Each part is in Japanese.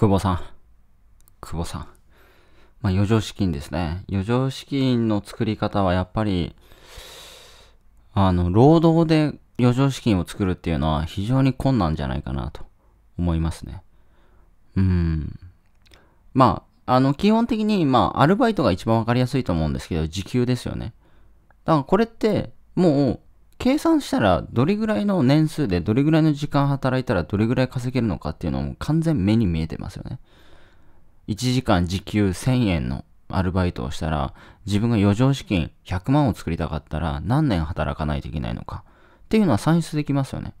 久保さん。久保さん。まあ、余剰資金ですね。余剰資金の作り方はやっぱり、あの、労働で余剰資金を作るっていうのは非常に困難じゃないかなと思いますね。うん。まあ、あの、基本的に、まあ、アルバイトが一番わかりやすいと思うんですけど、時給ですよね。だからこれって、もう、計算したらどれぐらいの年数でどれぐらいの時間働いたらどれぐらい稼げるのかっていうのも完全目に見えてますよね。1時間時給1000円のアルバイトをしたら自分が余剰資金100万を作りたかったら何年働かないといけないのかっていうのは算出できますよね。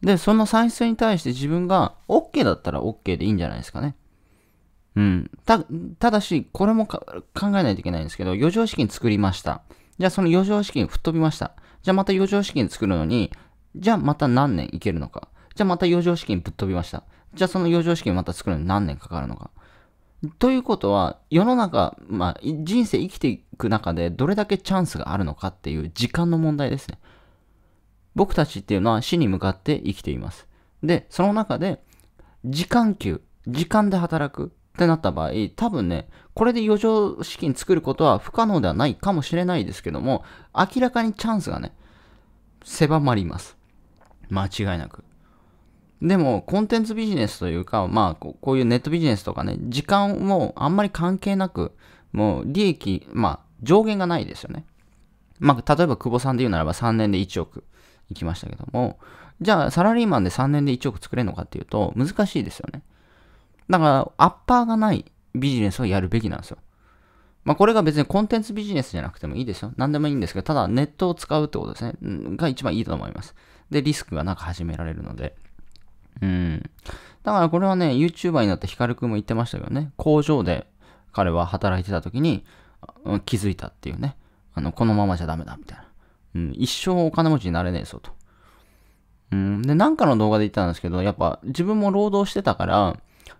で、その算出に対して自分が OK だったら OK でいいんじゃないですかね。うん。た、ただし、これも考えないといけないんですけど、余剰資金作りました。じゃあその余剰資金吹っ飛びました。じゃあまた余剰資金作るのに、じゃあまた何年いけるのか。じゃあまた余剰資金ぶっ飛びました。じゃあその余剰資金また作るのに何年かかるのか。ということは、世の中、まあ、人生生きていく中でどれだけチャンスがあるのかっていう時間の問題ですね。僕たちっていうのは死に向かって生きています。で、その中で、時間給、時間で働く。ってなった場合、多分ね、これで余剰資金作ることは不可能ではないかもしれないですけども、明らかにチャンスがね、狭まります。間違いなく。でも、コンテンツビジネスというか、まあ、こういうネットビジネスとかね、時間もあんまり関係なく、もう利益、まあ、上限がないですよね。まあ、例えば久保さんで言うならば3年で1億いきましたけども、じゃあサラリーマンで3年で1億作れるのかっていうと難しいですよね。だから、アッパーがないビジネスをやるべきなんですよ。まあ、これが別にコンテンツビジネスじゃなくてもいいですよ。何でもいいんですけど、ただネットを使うってことですね。が一番いいと思います。で、リスクがなく始められるので。うん。だからこれはね、YouTuber になってヒカルくんも言ってましたけどね、工場で彼は働いてた時に気づいたっていうね。あの、このままじゃダメだ、みたいな。うん、一生お金持ちになれねえぞと。うん、で、なんかの動画で言ったんですけど、やっぱ自分も労働してたから、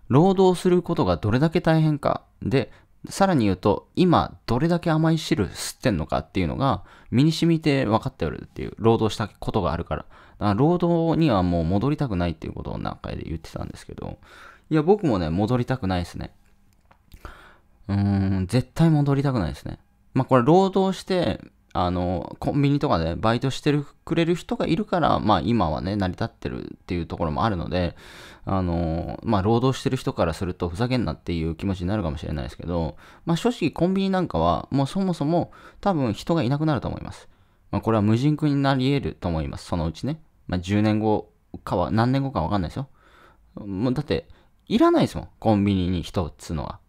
労働することがどれだけ大変か、で、さらに言うと、今、どれだけ甘い汁吸ってんのかっていうのが、身に染みて分かっておるっていう、労働したことがあるから。から労働にはもう戻りたくないっていうことを何回で言ってたんですけど、いや、僕もね、戻りたくないですね。うーん、絶対戻りたくないですね。まあ、これ、労働して、あの、コンビニとかでバイトしてるくれる人がいるから、まあ今はね、成り立ってるっていうところもあるので、あの、まあ労働してる人からするとふざけんなっていう気持ちになるかもしれないですけど、まあ正直コンビニなんかはもうそもそも多分人がいなくなると思います。まあこれは無人区になり得ると思います、そのうちね。まあ10年後かは、何年後かわかんないですよ。もうだって、いらないですもん、コンビニに人っつうのは。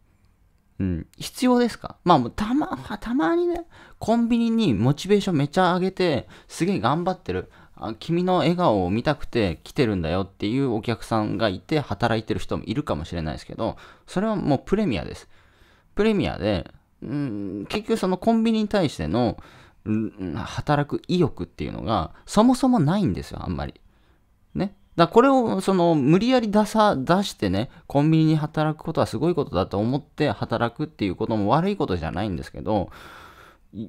うん、必要ですかまあ、たま、たまにね、コンビニにモチベーションめちゃ上げて、すげえ頑張ってる。あ君の笑顔を見たくて来てるんだよっていうお客さんがいて、働いてる人もいるかもしれないですけど、それはもうプレミアです。プレミアで、うん、結局そのコンビニに対しての、うん、働く意欲っていうのが、そもそもないんですよ、あんまり。だこれをその無理やり出さ出してねコンビニに働くことはすごいことだと思って働くっていうことも悪いことじゃないんですけど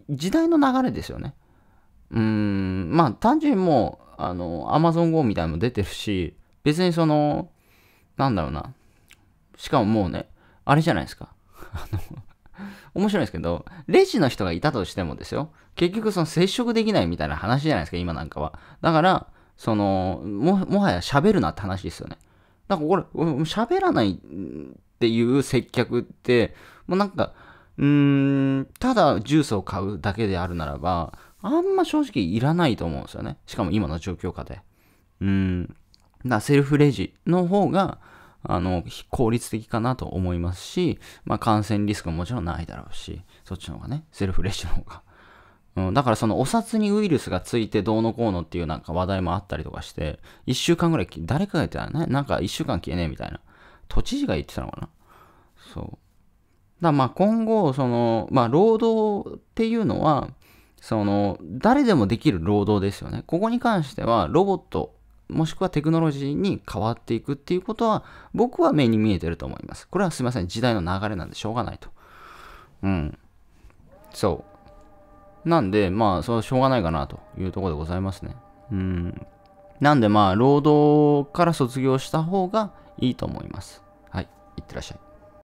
時代の流れですよねうんまあ単純にもうあの AmazonGO みたいのも出てるし別にそのなんだろうなしかももうねあれじゃないですか面白いですけど、レジの人がいたとしてもですよ、結局その接触できないみたいな話じゃないですか、今なんかは。だから、その、も、もはや喋るなって話ですよね。なんかこれ、喋らないっていう接客って、もうなんか、うーん、ただジュースを買うだけであるならば、あんま正直いらないと思うんですよね。しかも今の状況下で。うん。だセルフレジの方が、あの、効率的かなと思いますし、まあ感染リスクももちろんないだろうし、そっちの方がね、セルフレジの方が。うん、だからそのお札にウイルスがついてどうのこうのっていうなんか話題もあったりとかして、一週間ぐらい、誰かが言ってたな、なんか一週間消えねえみたいな。都知事が言ってたのかなそう。だまあ今後、その、まあ労働っていうのは、その、誰でもできる労働ですよね。ここに関しては、ロボット、もしくはテクノロジーに変わっていくっていうことは、僕は目に見えてると思います。これはすいません、時代の流れなんでしょうがないと。うん。そう。なんで、まあ、それはしょうがないかなというところでございますね。うん。なんで、まあ、労働から卒業した方がいいと思います。はい。いってらっしゃい。